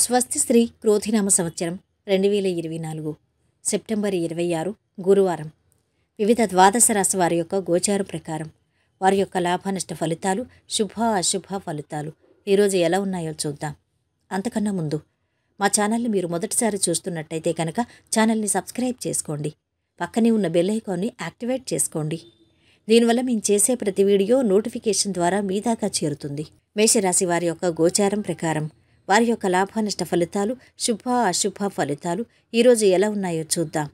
స్వస్తి శ్రీ క్రోధినామ సంవత్సరం రెండు వేల ఇరవై నాలుగు సెప్టెంబర్ ఇరవై ఆరు గురువారం వివిధ ద్వాదశ రాశి వారి యొక్క గోచారం ప్రకారం వారి యొక్క లాభ నష్ట ఫలితాలు శుభ అశుభ ఫలితాలు ఈరోజు ఎలా ఉన్నాయో చూద్దాం అంతకన్నా ముందు మా ఛానల్ని మీరు మొదటిసారి చూస్తున్నట్టయితే కనుక ఛానల్ని సబ్స్క్రైబ్ చేసుకోండి పక్కనే ఉన్న బెల్ ఐకాన్ని యాక్టివేట్ చేసుకోండి దీనివల్ల మేము చేసే ప్రతి వీడియో నోటిఫికేషన్ ద్వారా మీ దాకా చేరుతుంది మేషరాశి వారి యొక్క గోచారం ప్రకారం వారి యొక్క లాభనష్ట ఫలితాలు శుభ అశుభ ఫలితాలు ఈరోజు ఎలా ఉన్నాయో చూద్దాం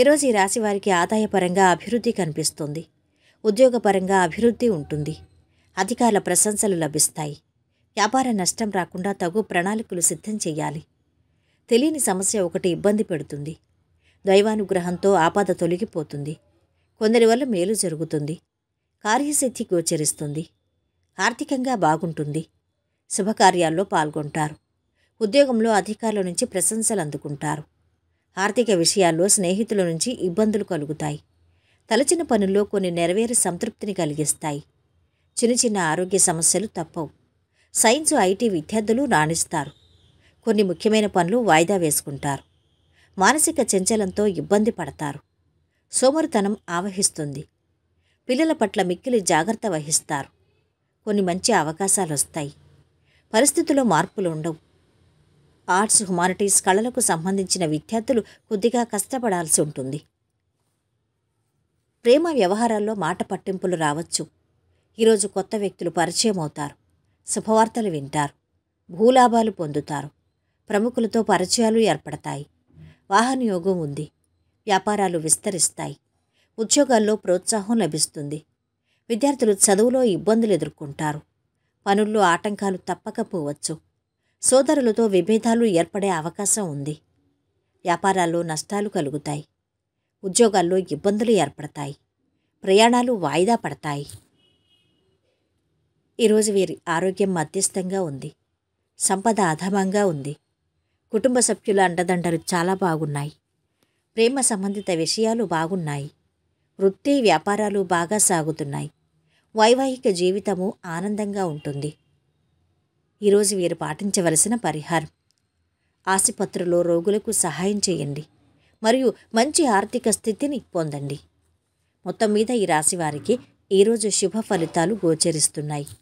ఈరోజు ఈ రాశి వారికి ఆదాయపరంగా అభివృద్ధి కనిపిస్తుంది ఉద్యోగపరంగా అభివృద్ధి ఉంటుంది అధికారుల ప్రశంసలు లభిస్తాయి వ్యాపార నష్టం రాకుండా తగు ప్రణాళికలు సిద్ధం చేయాలి తెలియని సమస్య ఒకటి ఇబ్బంది పెడుతుంది దైవానుగ్రహంతో ఆపద తొలగిపోతుంది కొందరి వల్ల మేలు జరుగుతుంది కార్యసిద్ధి గోచరిస్తుంది ఆర్థికంగా బాగుంటుంది శుభకార్యాల్లో పాల్గొంటారు ఉద్యోగంలో అధికారుల నుంచి ప్రశంసలు అందుకుంటారు ఆర్థిక విషయాల్లో స్నేహితుల నుంచి ఇబ్బందులు కలుగుతాయి తలచిన పనుల్లో కొన్ని నెరవేరే సంతృప్తిని కలిగిస్తాయి చిన్న చిన్న ఆరోగ్య సమస్యలు తప్పవు సైన్స్ ఐటీ విద్యార్థులు రాణిస్తారు కొన్ని ముఖ్యమైన పనులు వాయిదా వేసుకుంటారు మానసిక చంచలంతో ఇబ్బంది పడతారు సోమరితనం ఆవహిస్తుంది పిల్లల పట్ల మిక్కిలి జాగ్రత్త వహిస్తారు కొన్ని మంచి అవకాశాలు వస్తాయి పరిస్థితుల్లో మార్పులు ఉండవు ఆర్ట్స్ హ్యుమానిటీస్ కళలకు సంబంధించిన విద్యార్థులు కొద్దిగా కష్టపడాల్సి ఉంటుంది ప్రేమ వ్యవహారాల్లో మాట పట్టింపులు రావచ్చు ఈరోజు కొత్త వ్యక్తులు పరిచయం అవుతారు శుభవార్తలు వింటారు భూలాభాలు పొందుతారు ప్రముఖులతో పరిచయాలు ఏర్పడతాయి వాహనయోగం ఉంది వ్యాపారాలు విస్తరిస్తాయి ఉద్యోగాల్లో ప్రోత్సాహం లభిస్తుంది విద్యార్థులు చదువులో ఇబ్బందులు ఎదుర్కొంటారు పనుల్లో ఆటంకాలు తప్పకపోవచ్చు సోదరులతో విభేదాలు ఏర్పడే అవకాశం ఉంది వ్యాపారాల్లో నష్టాలు కలుగుతాయి ఉద్యోగాల్లో ఇబ్బందులు ఏర్పడతాయి ప్రయాణాలు వాయిదా పడతాయి ఈరోజు వీరి ఆరోగ్యం మధ్యస్థంగా ఉంది సంపద అధమంగా ఉంది కుటుంబ సభ్యుల అండదండలు చాలా బాగున్నాయి ప్రేమ సంబంధిత విషయాలు బాగున్నాయి వృత్తి వ్యాపారాలు బాగా సాగుతున్నాయి వైవాహిక జీవితము ఆనందంగా ఉంటుంది ఈరోజు వీరు పాటించవలసిన పరిహారం ఆసుపత్రిలో రోగులకు సహాయం చేయండి మరియు మంచి ఆర్థిక స్థితిని పొందండి మొత్తం మీద ఈ రాశివారికి ఈరోజు శుభ ఫలితాలు గోచరిస్తున్నాయి